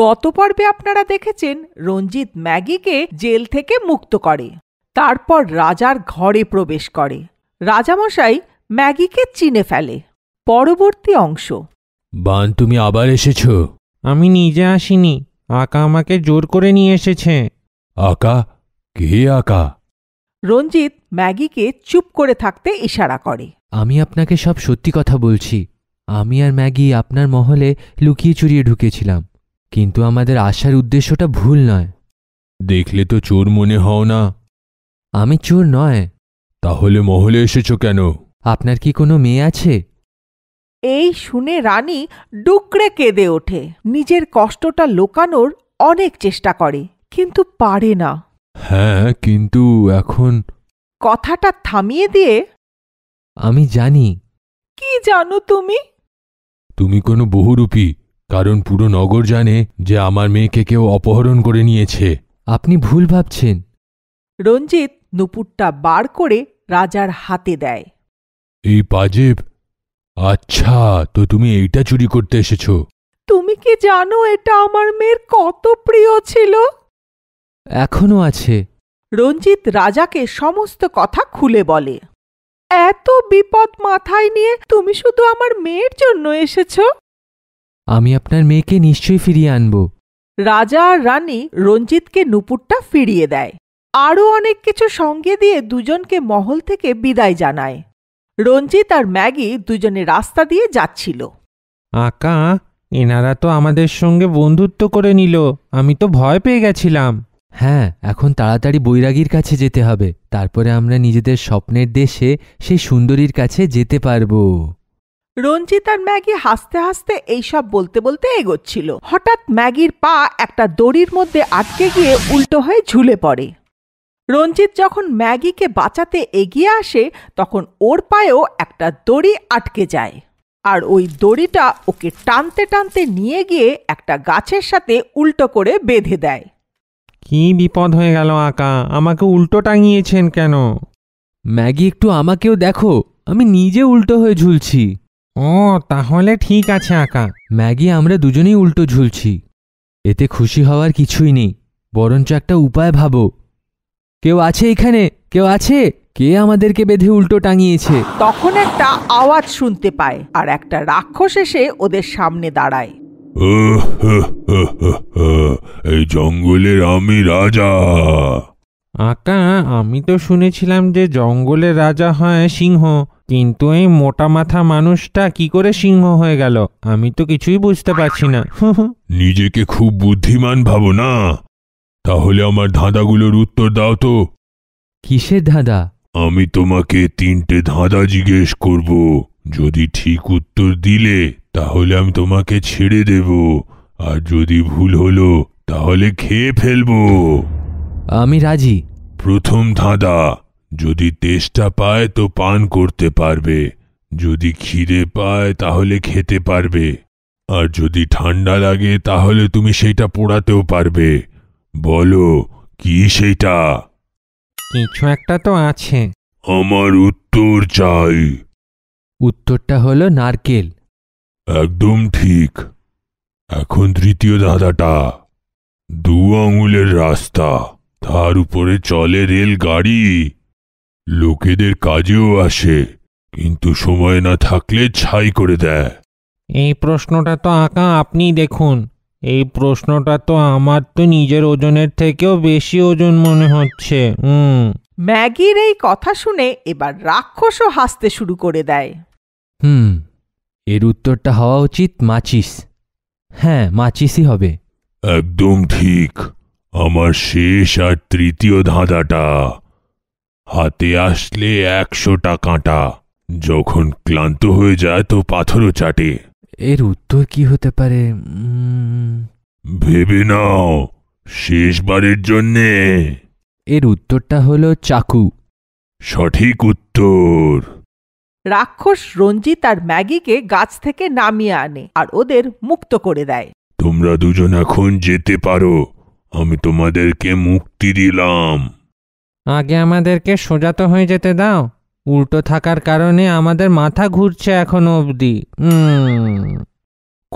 গত পর্বে আপনারা দেখেছেন রঞ্জিত ম্যাগিকে জেল থেকে মুক্ত করে তারপর রাজার ঘরে প্রবেশ করে রাজামশাই ম্যাগিকে চিনে ফেলে পরবর্তী অংশ বান তুমি আবার এসেছ আমি নিজে আসিনি আকা আমাকে জোর করে নিয়ে এসেছে আকা কে আকা রঞ্জিত ম্যাগিকে চুপ করে থাকতে ইশারা করে আমি আপনাকে সব সত্যি কথা বলছি আমি আর ম্যাগি আপনার মহলে লুকিয়ে চুরিয়ে ঢুকেছিলাম কিন্তু আমাদের আসার উদ্দেশ্যটা ভুল নয় দেখলে তো চোর মনে হও না আমি চোর নয় তাহলে মহলে এসেছ কেন আপনার কি কোনো মেয়ে আছে এই শুনে রানী ডুকরে কেঁদে ওঠে নিজের কষ্টটা লোকানোর অনেক চেষ্টা করে কিন্তু পারে না হ্যাঁ কিন্তু এখন কথাটা থামিয়ে দিয়ে আমি জানি কি জানো তুমি তুমি কোনো বহুরূপী কারণ পুরো নগর জানে যে আমার মেয়েকে কেউ অপহরণ করে নিয়েছে আপনি ভুল ভাবছেন রঞ্জিত নুপুরটা বার করে রাজার হাতে দেয় এই পাজেব আচ্ছা তো তুমি এইটা চুরি করতে এসেছ তুমি কি জানো এটা আমার মেয়ের কত প্রিয় ছিল এখনও আছে রঞ্জিত রাজাকে সমস্ত কথা খুলে বলে এত বিপদ মাথায় নিয়ে তুমি শুধু আমার মেয়ের জন্য এসেছো আমি আপনার মেয়েকে নিশ্চয়ই ফিরিয়ে আনব রাজা আর রানী রঞ্জিতকে নুপুরটা ফিরিয়ে দেয় আরও অনেক কিছু সঙ্গে দিয়ে দুজনকে মহল থেকে বিদায় জানায় রঞ্জিত আর ম্যাগি দুজনে রাস্তা দিয়ে যাচ্ছিল আঁকা এনারা তো আমাদের সঙ্গে বন্ধুত্ব করে নিল আমি তো ভয় পেয়ে গেছিলাম হ্যাঁ এখন তাড়াতাড়ি বৈরাগীর কাছে যেতে হবে তারপরে আমরা নিজেদের স্বপ্নের দেশে সেই সুন্দরীর কাছে যেতে পারবো রঞ্জিত আর ম্যাগি হাসতে হাসতে এইসব বলতে বলতে এগোচ্ছিল হঠাৎ ম্যাগির পা একটা দড়ির মধ্যে আটকে গিয়ে উল্টো হয়ে ঝুলে পড়ে রঞ্জিত যখন ম্যাগিকে বাঁচাতে এগিয়ে আসে তখন ওর পায়েও একটা দড়ি আটকে যায় আর ওই দড়িটা ওকে টানতে টানতে নিয়ে গিয়ে একটা গাছের সাথে উল্টো করে বেঁধে দেয় কি বিপদ হয়ে গেল আঁকা আমাকে উল্টো টাঙিয়েছেন কেন ম্যাগি একটু আমাকেও দেখো আমি নিজে উল্টো হয়ে ঝুলছি ও তাহলে ঠিক আছে আঁকা ম্যাগি আমরা দুজনেই উল্টো ঝুলছি এতে খুশি হওয়ার কিছুই নেই বরঞ্চ একটা উপায় ভাবো কেউ আছে এখানে কেউ আছে কে আমাদেরকে বেঁধে উল্টো টাঙিয়েছে তখন একটা আওয়াজ শুনতে পায় আর একটা রাক্ষস এসে ওদের সামনে দাঁড়ায় এই জঙ্গলের আমি রাজা আঁকা আমি তো শুনেছিলাম যে জঙ্গলে রাজা হয় সিংহ কিন্তু এই মোটা মাথা মানুষটা কি করে সিংহ হয়ে গেল আমি তো কিছুই বুঝতে পারছি না নিজেকে খুব বুদ্ধিমান ভাবো না তাহলে আমার ধাঁধাগুলোর উত্তর দাও তো কিসের ধাঁধা আমি তোমাকে তিনটে ধাঁধা জিজ্ঞেস করব যদি ঠিক উত্তর দিলে তাহলে আমি তোমাকে ছেড়ে দেব আর যদি ভুল হলো তাহলে খেয়ে ফেলবো আমি রাজি প্রথম ধাঁধা যদি তেষ্টা পায় তো পান করতে পারবে যদি খিদে পায় তাহলে খেতে পারবে আর যদি ঠান্ডা লাগে তাহলে তুমি সেইটা পোড়াতেও পারবে বলো কি সেটা কিছু একটা তো আছে আমার উত্তর চাই উত্তরটা হলো নারকেল একদম ঠিক এখন তৃতীয় দাদাটা দু আঙুলের রাস্তা তার উপরে চলে রেল গাড়ি লোকেদের কাজেও আসে কিন্তু সময় না থাকলে ছাই করে দেয় এই প্রশ্নটা তো আঁকা আপনি দেখুন এই প্রশ্নটা তো আমার তো নিজের ওজনের থেকেও বেশি ওজন মনে হচ্ছে হুম ম্যাগির এই কথা শুনে এবার রাক্ষসও হাসতে শুরু করে দেয় হুম এর উত্তরটা হওয়া উচিত মাচিস হ্যাঁ মাচিসই হবে একদম ঠিক আমার শেষ আর তৃতীয় ধাঁধাটা হাতে আসলে একশোটা কাঁটা যখন ক্লান্ত হয়ে যায় তো পাথরও চাটে এর উত্তর কি হতে পারে ভেবে নাও শেষবারের জন্যে এর উত্তরটা হলো চাকু সঠিক উত্তর রাক্ষস রঞ্জিত আর ম্যাগিকে গাছ থেকে নামিয়ে আনে আর ওদের মুক্ত করে দেয় তোমরা দুজন এখন যেতে পারো আমি তোমাদেরকে মুক্তি দিলাম আগে আমাদেরকে সোজা তো হয়ে যেতে দাও উল্টো থাকার কারণে আমাদের মাথা ঘুরছে এখনো অবধি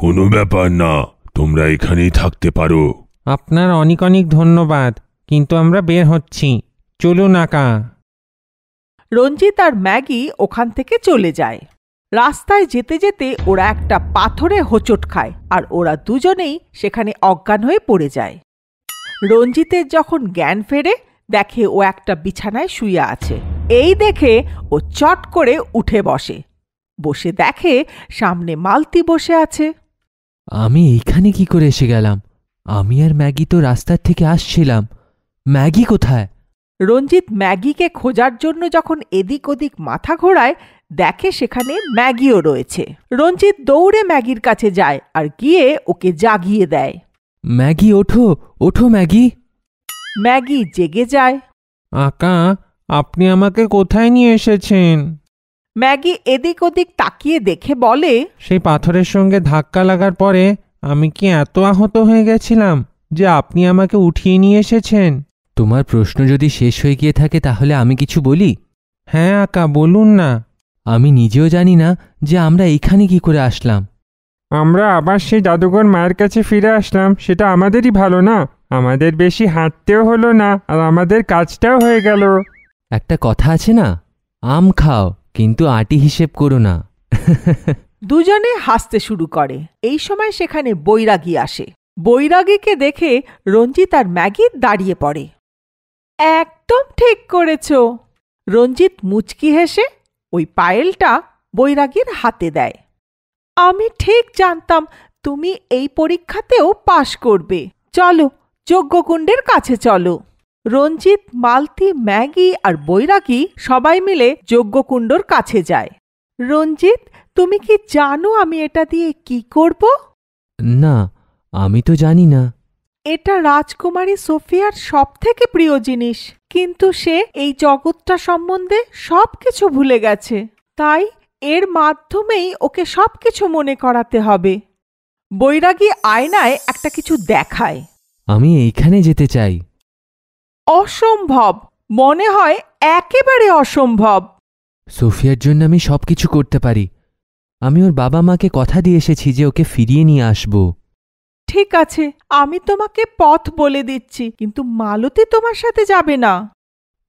কোনো ব্যাপার না তোমরা এখানেই থাকতে পারো আপনার অনেক অনেক ধন্যবাদ কিন্তু আমরা বের হচ্ছি চলুন আঁকা রঞ্জিত আর ম্যাগি ওখান থেকে চলে যায় রাস্তায় যেতে যেতে ওরা একটা পাথরে হোঁচট খায় আর ওরা দুজনেই সেখানে অজ্ঞান হয়ে পড়ে যায় রঞ্জিতের যখন জ্ঞান ফেরে দেখে ও একটা বিছানায় শুয়ে আছে এই দেখে ও চট করে উঠে বসে বসে দেখে সামনে মালতি বসে আছে আমি এইখানে কি করে এসে গেলাম আমি আর ম্যাগি তো রাস্তার থেকে আসছিলাম ম্যাগি কোথায় রঞ্জিত ম্যাগিকে খোঁজার জন্য যখন এদিক ওদিক মাথা ঘোরায় দেখে সেখানে ম্যাগিও রয়েছে রঞ্জিত দৌড়ে ম্যাগির কাছে যায় আর গিয়ে ওকে জাগিয়ে দেয় ম্যাগি ওঠো ওঠো ম্যাগি ম্যাগি জেগে যায় আকা আপনি আমাকে কোথায় নিয়ে এসেছেন ম্যাগি এদিক ওদিক তাকিয়ে দেখে বলে সেই পাথরের সঙ্গে ধাক্কা লাগার পরে আমি কি এত আহত হয়ে গেছিলাম যে আপনি আমাকে উঠিয়ে নিয়ে এসেছেন তোমার প্রশ্ন যদি শেষ হয়ে গিয়ে থাকে তাহলে আমি কিছু বলি হ্যাঁ আকা বলুন না আমি নিজেও জানি না যে আমরা এখানে কি করে আসলাম আমরা আবার সেই জাদুঘর মায়ের কাছে ফিরে আসলাম সেটা আমাদেরই ভালো না আমাদের বেশি হাঁটতেও হলো না আর আমাদের কাজটাও হয়ে গেল একটা কথা আছে না আম খাও কিন্তু আটি হিসেব করো না দুজনে হাসতে শুরু করে এই সময় সেখানে বৈরাগী আসে বৈরাগীকে দেখে রঞ্জিত আর ম্যাগি দাঁড়িয়ে পড়ে একদম ঠিক করেছ রঞ্জিত মুচকি হেসে ওই পায়েলটা বৈরাগীর হাতে দেয় আমি ঠিক জানতাম তুমি এই পরীক্ষাতেও পাশ করবে চলো যজ্ঞকুণ্ডের কাছে চলো রঞ্জিত মালতি ম্যাগি আর বৈরাগী সবাই মিলে যজ্ঞকুণ্ডর কাছে যায় রঞ্জিত তুমি কি জানো আমি এটা দিয়ে কি করব না আমি তো জানি না এটা রাজকুমারী সোফিয়ার সব থেকে প্রিয় জিনিস কিন্তু সে এই জগৎটা সম্বন্ধে সব কিছু ভুলে গেছে তাই এর মাধ্যমেই ওকে সব কিছু মনে করাতে হবে বৈরাগী আয়নায় একটা কিছু দেখায় আমি এইখানে যেতে চাই অসম্ভব মনে হয় একেবারে অসম্ভব সোফিয়ার জন্য আমি সব কিছু করতে পারি আমি ওর বাবা মাকে কথা দিয়ে এসেছি যে ওকে ফিরিয়ে নিয়ে আসব ঠিক আছে আমি তোমাকে পথ বলে দিচ্ছি কিন্তু মালতী তোমার সাথে যাবে না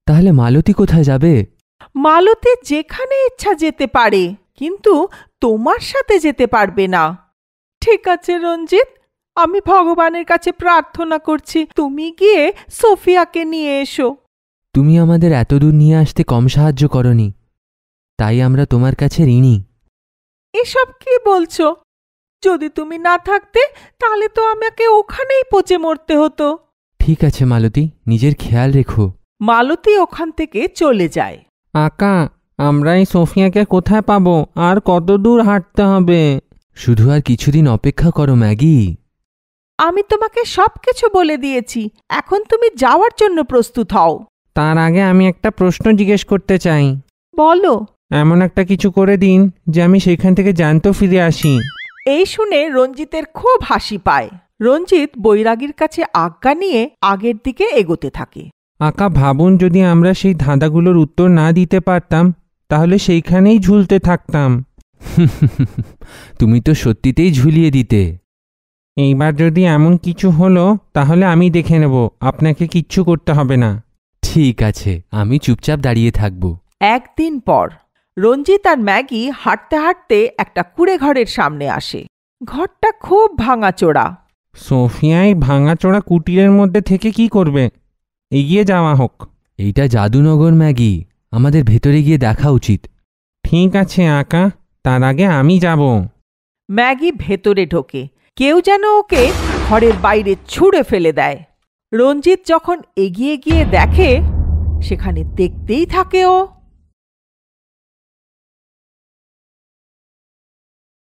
তাহলে মালতী কোথায় যাবে মালতী যেখানে ইচ্ছা যেতে পারে কিন্তু তোমার সাথে যেতে পারবে না ঠিক আছে রঞ্জিত আমি ভগবানের কাছে প্রার্থনা করছি তুমি গিয়ে সোফিয়াকে নিয়ে এসো তুমি আমাদের এতদূর নিয়ে আসতে কম সাহায্য করনি তাই আমরা তোমার কাছে ঋণী এসব কি বলছো যদি তুমি না থাকতে তাহলে তো আমাকে ওখানেই পচে মরতে হতো ঠিক আছে মালতী নিজের খেয়াল রেখো মালতী ওখান থেকে চলে যায় আকা আমরা এই সোফিয়াকে কোথায় পাবো আর কত দূর হাঁটতে হবে শুধু আর কিছুদিন অপেক্ষা করো ম্যাগি আমি তোমাকে সব কিছু বলে দিয়েছি এখন তুমি যাওয়ার জন্য প্রস্তুত হও তার আগে আমি একটা প্রশ্ন জিজ্ঞেস করতে চাই বলো এমন একটা কিছু করে দিন যে আমি সেখান থেকে জানত ফিরে আসি এই শুনে রঞ্জিতের খুব হাসি পায় রঞ্জিত বৈরাগীর কাছে আজ্ঞা নিয়ে আগের দিকে এগোতে থাকে আঁকা ভাবুন যদি আমরা সেই ধাঁধাগুলোর উত্তর না দিতে পারতাম তাহলে সেইখানেই ঝুলতে থাকতাম তুমি তো সত্যিতেই ঝুলিয়ে দিতে এইবার যদি এমন কিছু হলো তাহলে আমি দেখে নেব আপনাকে কিচ্ছু করতে হবে না ঠিক আছে আমি চুপচাপ দাঁড়িয়ে থাকব একদিন পর রঞ্জিত আর ম্যাগি হাঁটতে হাঁটতে একটা কুড়ে ঘরের সামনে আসে ঘরটা খুব ভাঙাচোড়া সোফিয়াই ভাঙাচোড়া কুটিরের মধ্যে থেকে কি করবে এগিয়ে যাওয়া হোক এইটা জাদুনগর ম্যাগি আমাদের ভেতরে গিয়ে দেখা উচিত ঠিক আছে আঁকা তার আগে আমি যাব ম্যাগি ভেতরে ঢোকে কেউ যেন ওকে ঘরের বাইরে ছুঁড়ে ফেলে দেয় রঞ্জিত যখন এগিয়ে গিয়ে দেখে সেখানে দেখতেই থাকে ও